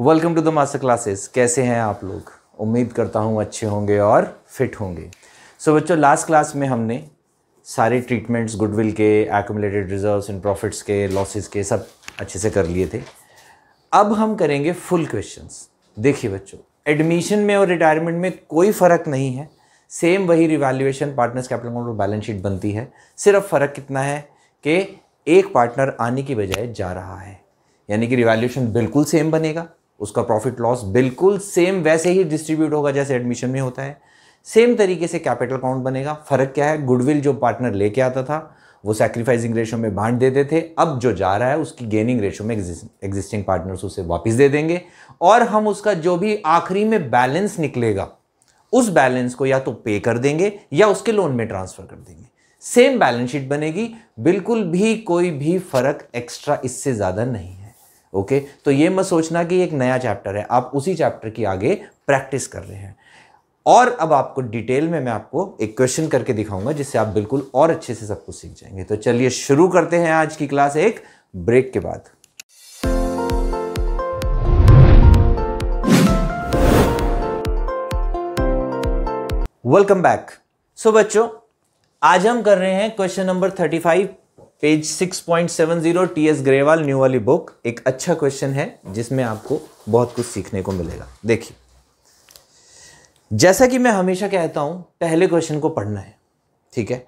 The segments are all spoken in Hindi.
Welcome to the master classes कैसे हैं आप लोग उम्मीद करता हूँ अच्छे होंगे और फिट होंगे सो so, बच्चों लास्ट क्लास में हमने सारे ट्रीटमेंट्स गुडविल के एकोमलेटेड रिजर्व्स एंड प्रॉफिट्स के लॉसेस के सब अच्छे से कर लिए थे अब हम करेंगे फुल क्वेश्चंस देखिए बच्चों एडमिशन में और रिटायरमेंट में कोई फ़र्क नहीं है सेम वही revaluation partners capital account balance sheet बनती है सिर्फ फ़र्क कितना है कि एक पार्टनर आने की बजाय जा रहा है यानी कि रिवैल्यूएशन बिल्कुल सेम बनेगा उसका प्रॉफिट लॉस बिल्कुल सेम वैसे ही डिस्ट्रीब्यूट होगा जैसे एडमिशन में होता है सेम तरीके से कैपिटल अकाउंट बनेगा फ़र्क क्या है गुडविल जो पार्टनर लेके आता था वो सेक्रीफाइसिंग रेशो में बांट देते थे अब जो जा रहा है उसकी गेनिंग रेशो में एग्जिस्टिंग पार्टनर्स उसे वापस दे देंगे और हम उसका जो भी आखिरी में बैलेंस निकलेगा उस बैलेंस को या तो पे कर देंगे या उसके लोन में ट्रांसफ़र कर देंगे सेम बैलेंस शीट बनेगी बिल्कुल भी कोई भी फ़र्क एक्स्ट्रा इससे ज़्यादा नहीं है ओके तो ये मत सोचना कि एक नया चैप्टर है आप उसी चैप्टर की आगे प्रैक्टिस कर रहे हैं और अब आपको डिटेल में मैं आपको एक क्वेश्चन करके दिखाऊंगा जिससे आप बिल्कुल और अच्छे से सब कुछ सीख जाएंगे तो चलिए शुरू करते हैं आज की क्लास एक ब्रेक के बाद वेलकम बैक सो बच्चों आज हम कर रहे हैं question number thirty five page 6.70 T S Grewal new वाली बुक एक अच्छा क्वेश्चन है जिसमें आपको बहुत कुछ सीखने को मिलेगा देखिए जैसा कि मैं हमेशा कहता हूं पहले क्वेश्चन को पढ़ना है ठीक है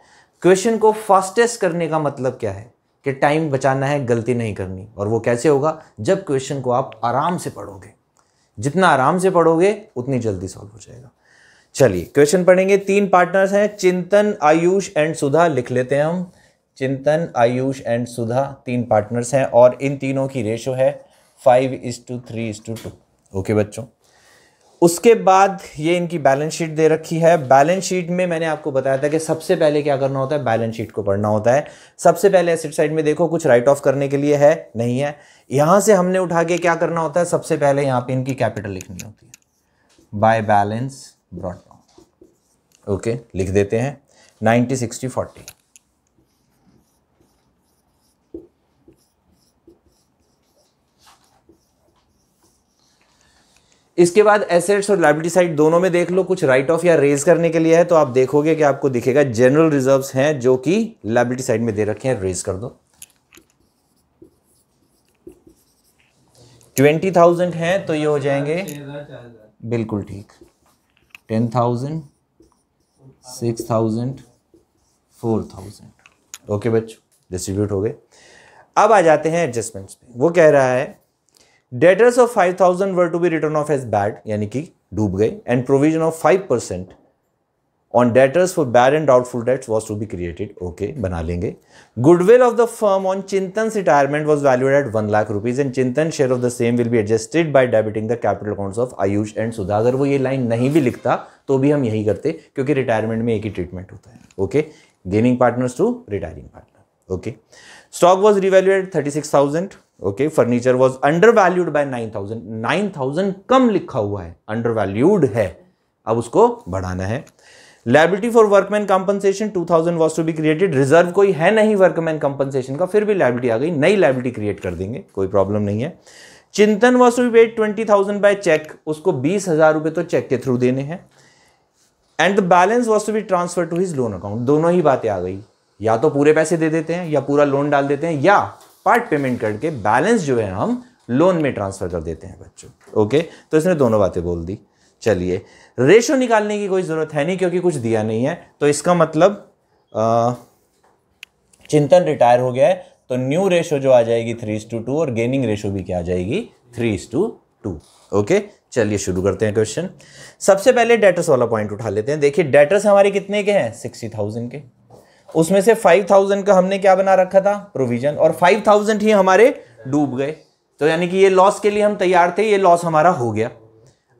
क्वेश्चन को फास्टेस्ट करने का मतलब क्या है कि टाइम बचाना है गलती नहीं करनी और वो कैसे होगा जब क्वेश्चन को आप आराम से पढ़ोगे जितना आराम से पढ़ोगे उतनी जल्दी सॉल्व हो जाएगा चलिए क्वेश्चन पढ़ेंगे तीन पार्टनर्स हैं चिंतन आयुष एंड सुधा लिख लेते हैं हम चिंतन आयुष एंड सुधा तीन पार्टनर्स हैं और इन तीनों की रेशो है five is to three is to two okay बच्चों उसके बाद ये इनकी बैलेंस शीट दे रखी है बैलेंस शीट में मैंने आपको बताया था कि सबसे पहले क्या करना होता है बैलेंस शीट को पढ़ना होता है सबसे पहले एसिड साइड में देखो कुछ राइट ऑफ करने के लिए है नहीं है यहाँ से हमने उठा के क्या करना होता है सबसे पहले यहाँ पे इनकी कैपिटल लिखनी होती है बाय बैलेंस ब्रॉड ओके लिख देते हैं नाइनटी सिक्सटी फोर्टी इसके बाद एसेट्स और लाइबिलिटी साइड दोनों में देख लो कुछ राइट ऑफ या रेज करने के लिए है तो आप देखोगे कि आपको दिखेगा जनरल रिजर्व्स हैं जो कि लाइबिलिटी साइड में दे रखे हैं रेज कर दो ट्वेंटी थाउजेंड है तो ये हो जाएंगे बिल्कुल ठीक ten thousand six thousand four thousand okay बच्चों डिस्ट्रीब्यूट हो गए अब आ जाते हैं एडजस्टमेंट्स पे वो कह रहा है debtors of five thousand were to be written off as bad यानी कि डूब गए and provision of five percent on debtors for bad and doubtful debts was to be created okay बना लेंगे goodwill of the firm on Chintan retirement was valued at one lakh rupees and Chintan share of the same will be adjusted by debiting the capital accounts of Ayush and Sudha अगर वो ये लाइन नहीं भी लिखता तो भी हम यही करते क्योंकि रिटायरमेंट में एक ही ट्रीटमेंट होता है okay gaining partners to retiring partner okay stock was revalued thirty six thousand okay furniture was under valued by nine thousand nine thousand कम लिखा हुआ है अंडर वैल्यूड है अब उसको बढ़ाना है liability for workman compensation thousand was to be created reserve कोई है नहीं वर्कमैन कंपनसेशन का फिर भी लाइबिलिटी आ गई नई लाइबिलिटी क्रिएट कर देंगे कोई प्रॉब्लम नहीं है Chintan was to be paid twenty thousand by cheque उसको बीस हजार रुपए तो चेक के थ्रू देने हैं and the balance was to be transfer to his loan account दोनों ही बातें आ गई या तो पूरे पैसे दे देते हैं या पूरा लोन डाल देते हैं या पार्ट पेमेंट करके बैलेंस जो है हम लोन में ट्रांसफ़र कर देते हैं बच्चों ओके तो इसने दोनों बातें बोल दी चलिए रेशो निकालने की कोई ज़रूरत है नहीं क्योंकि कुछ दिया नहीं है तो इसका मतलब आ, चिंतन रिटायर हो गया है तो न्यू रेशो जो आ जाएगी थ्री टू टू और गेनिंग रेशो भी क्या आ जाएगी थ्री टू टू ओके चलिए शुरू करते हैं क्वेश्चन सबसे पहले डेटर्स वाला पॉइंट उठा लेते हैं देखिए डेटर्स हमारे कितने के हैं सिक्सटी थाउजेंड के उसमें से फाइव थाउजेंड का हमने क्या बना रखा था प्रोविजन और फाइव थाउजेंड ही हमारे डूब गए तो यानी कि ये लॉस के लिए हम तैयार थे ये लॉस हमारा हो गया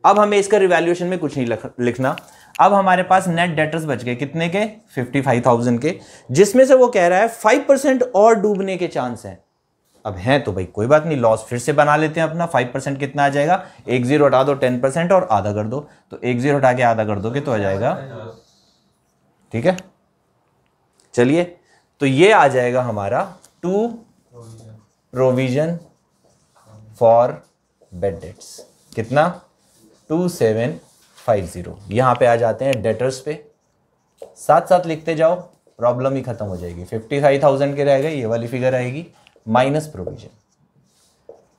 अब हमें इसका रिवेल्यूशन में कुछ नहीं लिखना अब हमारे पास नेट डेटर्स बच गए कितने के फिफ्टी फाइव थाउजेंड के जिसमें से वो कह रहा है फाइव परसेंट और डूबने के चांस हैं अब हैं तो भाई कोई बात नहीं लॉस फिर से बना लेते हैं अपना फाइव परसेंट कितना आ जाएगा एक जीरो हटा दो टेन परसेंट और आधा कर दो तो एक जीरो हटा के आधा कर दोगे तो आ जाएगा ठीक है चलिए तो ये आ जाएगा हमारा to provision for bad debts कितना टू सेवन फाइव ज़ीरो यहाँ पे आ जाते हैं डेटर्स पे साथ साथ लिखते जाओ प्रॉब्लम ही खत्म हो जाएगी फिफ्टी फाइव थाउजेंड के रह गए ये वाली फिगर आएगी minus provision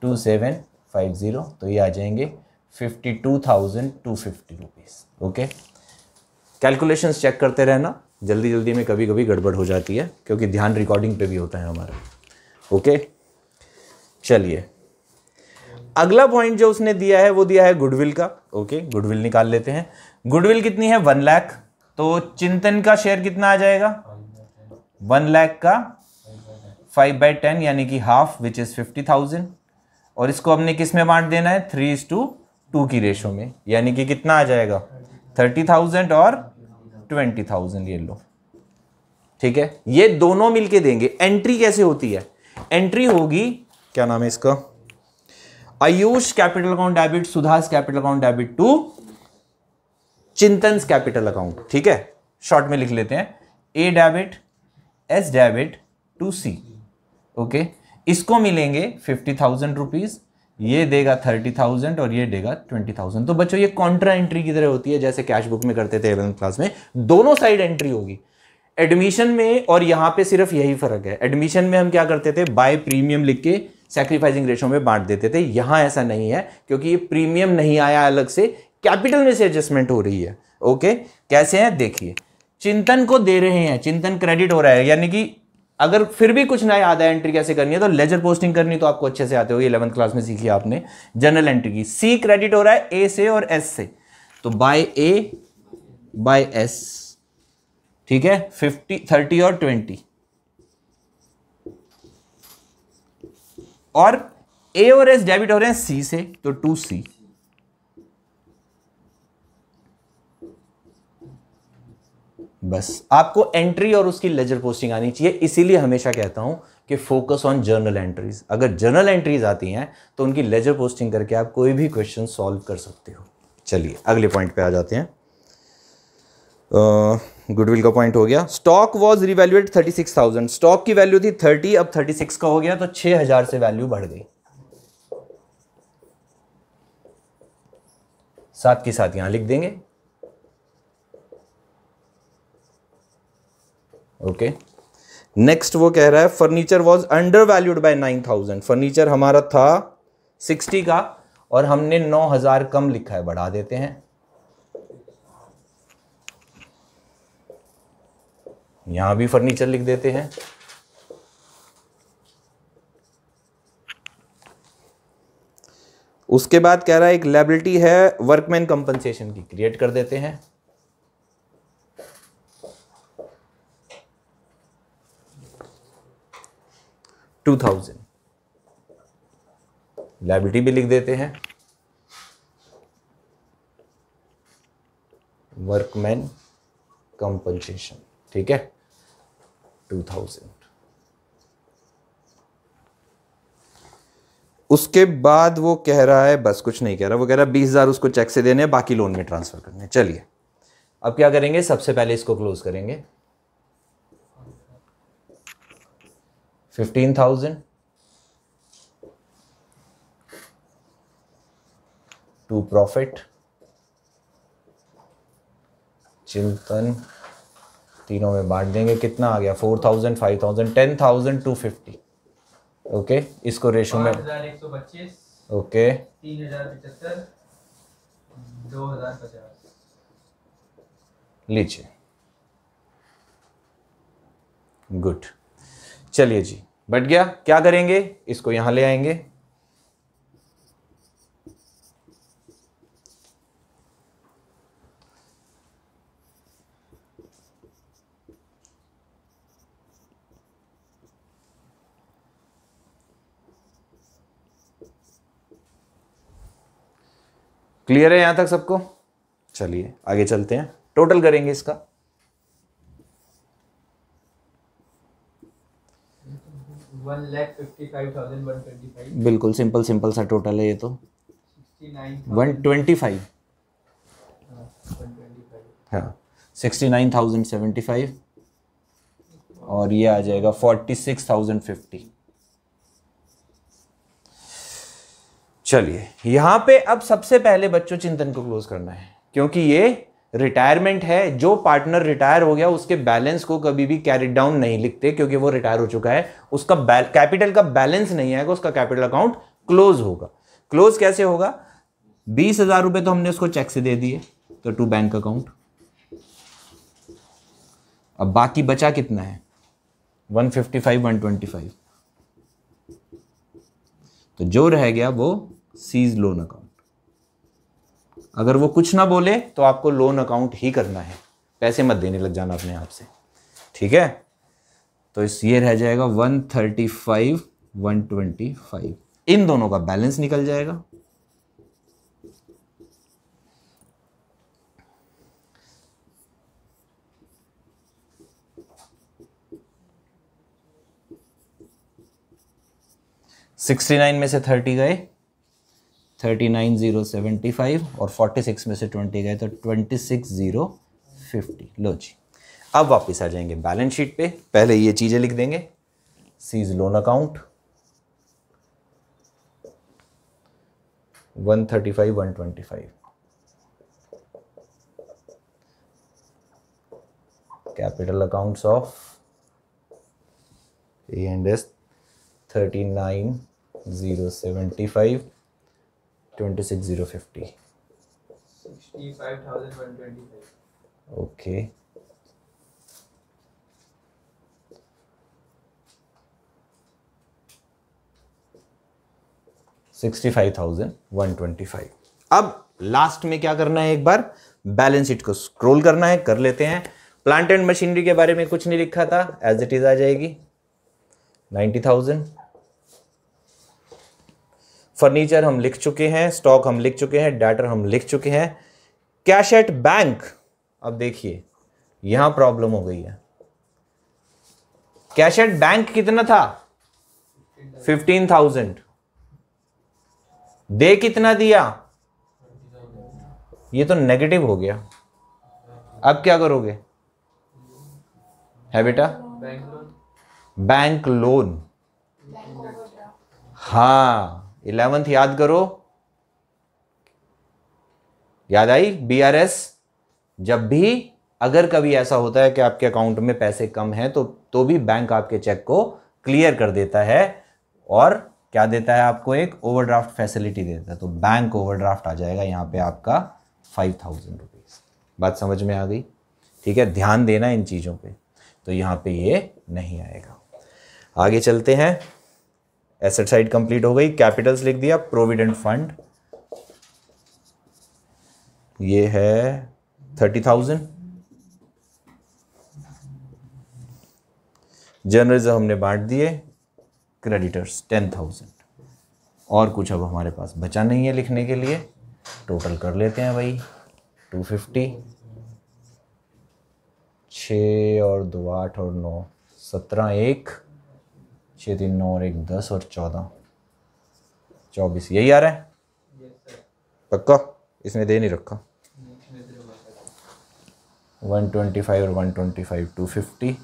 two seven five zero तो ये आ जाएंगे fifty two thousand two fifty rupees okay calculations check करते रहना जल्दी जल्दी में कभी कभी गड़बड़ हो जाती है क्योंकि ध्यान रिकॉर्डिंग पे भी होता है हमारा ओके चलिए अगला पॉइंट जो उसने दिया है वो दिया है गुडविल का ओके गुडविल निकाल लेते हैं गुडविल कितनी है वन लैख तो चिंतन का शेयर कितना आ जाएगा वन लैख का फाइव बाई टेन यानी कि half which is fifty thousand और इसको हमने किस में बांट देना है थ्री इज टू टू की रेशो में यानी कि कितना आ जाएगा थर्टी थाउजेंड और ट्वेंटी थाउजेंड ये लो ठीक है ये दोनों मिलके देंगे एंट्री कैसे होती है एंट्री होगी क्या नाम है इसका Ayush capital account debit Sudha's capital account debit to Chintan capital account ठीक है शॉर्ट में लिख लेते हैं A debit S debit to C okay इसको मिलेंगे फिफ्टी थाउजेंड रुपीज ये देगा थर्टी थाउजेंड और ये देगा ट्वेंटी थाउजेंड तो बच्चों ये कॉन्ट्रा एंट्री की तरह होती है जैसे कैश बुक में करते थे एलेवंथ क्लास में दोनों साइड एंट्री होगी एडमिशन में और यहाँ पे सिर्फ यही फर्क है एडमिशन में हम क्या करते थे बाय प्रीमियम लिख के सेक्रीफाइसिंग रेशो में बांट देते थे यहाँ ऐसा नहीं है क्योंकि ये प्रीमियम नहीं आया अलग से कैपिटल में से एडजस्टमेंट हो रही है ओके कैसे है देखिए चिंतन को दे रहे हैं चिंतन क्रेडिट हो रहा है यानी कि अगर फिर भी कुछ ना याद है एंट्री कैसे करनी है तो लेजर पोस्टिंग करनी तो आपको अच्छे से आते होगी इलेवंथ क्लास में सीखी आपने जनरल एंट्री की सी क्रेडिट हो रहा है ए से और एस से तो बाय ए बाय एस ठीक है फिफ्टी थर्टी और ट्वेंटी और ए और एस डेबिट हो रहे हैं सी से तो टू सी बस आपको एंट्री और उसकी लेजर पोस्टिंग आनी चाहिए इसीलिए हमेशा कहता हूँ कि फोकस ऑन जर्नल एंट्रीज अगर जर्नल एंट्रीज आती हैं तो उनकी लेजर पोस्टिंग करके आप कोई भी क्वेश्चन सॉल्व कर सकते हो चलिए अगले पॉइंट पे आ जाते हैं गुडविल का पॉइंट हो गया stock was revaluate thirty six thousand stock की वैल्यू थी थर्टी अब थर्टी सिक्स का हो गया तो छह हज़ार से वैल्यू बढ़ गई साथ के साथ यहां लिख देंगे ओके नेक्स्ट वो कह रहा है furniture was under valued by nine thousand furniture हमारा था सिक्सटी का और हमने नौ हजार कम लिखा है बढ़ा देते हैं यहां भी फर्नीचर लिख देते हैं उसके बाद कह रहा है एक लाइबिलिटी है वर्कमैन कंपनसेशन की क्रिएट कर देते हैं टू थाउजेंड लाइबिलिटी भी लिख देते हैं वर्कमैन कंपनसेशन ठीक है टू थाउजेंड उसके बाद वो कह रहा है बस कुछ नहीं कह रहा वो कह रहा है बीस हज़ार उसको चेक से देने बाकी लोन में ट्रांसफ़र करने चलिए अब क्या करेंगे सबसे पहले इसको क्लोज करेंगे फिफ्टीन थाउजेंड टू प्रॉफिट चिंतन तीनों में बांट देंगे कितना आ गया four thousand five thousand ten thousand two fifty okay इसको रेशो में ओके तीन हजार पचहत्तर दो हजार पचास लीजिए गुड चलिए जी बट गया क्या करेंगे इसको यहां ले आएंगे क्लियर है यहां तक सबको चलिए आगे चलते हैं टोटल करेंगे इसका 155,125 बिल्कुल सिंपल सिंपल सा टोटल है ये तो वन ट्वेंटी फाइव हाँ sixty nine thousand seventy five और ये आ जाएगा फोर्टी सिक्स थाउजेंड फिफ्टी चलिए यहाँ पे अब सबसे पहले बच्चों चिंतन को क्लोज करना है क्योंकि ये रिटायरमेंट है जो पार्टनर रिटायर हो गया उसके बैलेंस को कभी भी कैरी डाउन नहीं लिखते क्योंकि वो रिटायर हो चुका है उसका कैपिटल का बैलेंस नहीं आएगा उसका कैपिटल अकाउंट क्लोज होगा क्लोज कैसे होगा बीस हजार रुपए तो हमने उसको चेक से दे दिए तो टू बैंक अकाउंट अब बाकी बचा कितना है one fifty five one twenty five तो जो रह गया वो सीज लोन अकाउंट अगर वो कुछ ना बोले तो आपको लोन अकाउंट ही करना है पैसे मत देने लग जाना अपने आप से ठीक है तो इस ये रह जाएगा one thirty five one twenty five इन दोनों का बैलेंस निकल जाएगा सिक्सटी नाइन में से थर्टी गए thirty nine zero seventy five और फोर्टी सिक्स में से ट्वेंटी गए तो ट्वेंटी सिक्स ज़ीरो फिफ्टी लो जी अब वापस आ जाएंगे बैलेंस शीट पे पहले ये चीज़ें लिख देंगे C's loan account one thirty five one twenty five capital accounts of A and S thirty nine zero seventy five 26050 okay sixty five thousand one twenty five अब लास्ट में क्या करना है एक बार बैलेंस शीट को स्क्रोल करना है कर लेते हैं प्लांट एंड मशीनरी के बारे में कुछ नहीं लिखा था एज इट इज आ जाएगी नाइन्टी थाउजेंड फर्नीचर हम लिख चुके हैं स्टॉक हम लिख चुके हैं डाटर हम लिख चुके हैं कैश एट बैंक अब देखिए यहां प्रॉब्लम हो गई है कैश एट बैंक कितना था फिफ्टीन थाउजेंड दे कितना दिया ये तो नेगेटिव हो गया अब क्या करोगे है बेटा बैंक लोन हाँ इलेवंथ याद करो याद आई बी आर एस जब भी अगर कभी ऐसा होता है कि आपके अकाउंट में पैसे कम हैं तो तो भी बैंक आपके चेक को क्लियर कर देता है और क्या देता है आपको एक ओवरड्राफ्ट फैसिलिटी देता है तो बैंक ओवरड्राफ्ट आ जाएगा यहाँ पे आपका फाइव थाउजेंड रुपीज़ बात समझ में आ गई ठीक है ध्यान देना इन चीज़ों पे तो यहाँ पे ये नहीं आएगा आगे चलते हैं एसेट साइड कंप्लीट हो गई कैपिटल्स लिख दिया प्रोविडेंट फंड ये है थर्टी थाउजेंड जनरल हमने बांट दिए क्रेडिटर्स टेन थाउजेंड और कुछ अब हमारे पास बचा नहीं है लिखने के लिए टोटल कर लेते हैं भाई टू फिफ्टी छ और दो आठ और नौ सत्रह एक छः तीन नौ और एक दस और चौदह चौबीस यही आ रहा है पक्का इसमें दे नहीं रखा वन ट्वेंटी फाइव और one twenty five two fifty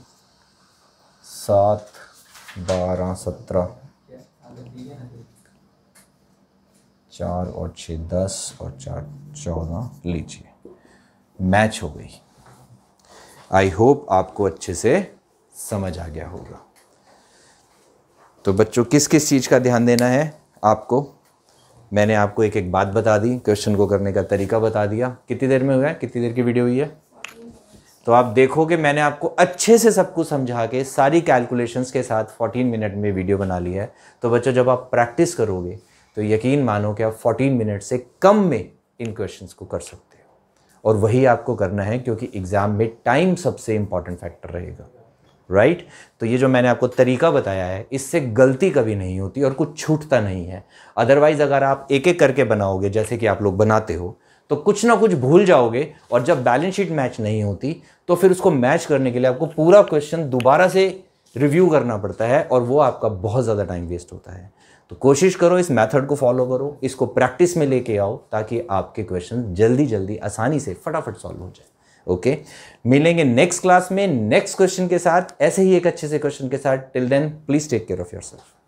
सात बारह सत्रह चार और छः दस और चार चौदह लीजिए मैच हो गई आई होप आपको अच्छे से समझ आ गया होगा तो बच्चों किस किस चीज़ का ध्यान देना है आपको मैंने आपको एक एक बात बता दी क्वेश्चन को करने का तरीका बता दिया कितनी देर में हुआ है कितनी देर की वीडियो हुई है तो आप देखोगे मैंने आपको अच्छे से सब कुछ समझा के सारी कैलकुलेशंस के साथ 14 मिनट में वीडियो बना लिया है तो बच्चों जब आप प्रैक्टिस करोगे तो यकीन मानो कि आप 14 मिनट से कम में इन क्वेश्चंस को कर सकते हो और वही आपको करना है क्योंकि एग्ज़ाम में टाइम सबसे इम्पॉर्टेंट फैक्टर रहेगा राइट right? तो ये जो मैंने आपको तरीका बताया है इससे गलती कभी नहीं होती और कुछ छूटता नहीं है अदरवाइज़ अगर आप एक एक करके बनाओगे जैसे कि आप लोग बनाते हो तो कुछ ना कुछ भूल जाओगे और जब बैलेंस शीट मैच नहीं होती तो फिर उसको मैच करने के लिए आपको पूरा क्वेश्चन दोबारा से रिव्यू करना पड़ता है और वो आपका बहुत ज़्यादा टाइम वेस्ट होता है तो कोशिश करो इस मेथड को फॉलो करो इसको प्रैक्टिस में लेके आओ ताकि आपके क्वेश्चन जल्दी जल्दी आसानी से फटाफट सॉल्व हो जाए ओके मिलेंगे नेक्स्ट क्लास में नेक्स्ट क्वेश्चन के साथ ऐसे ही एक अच्छे से क्वेश्चन के साथ till then please take care of your self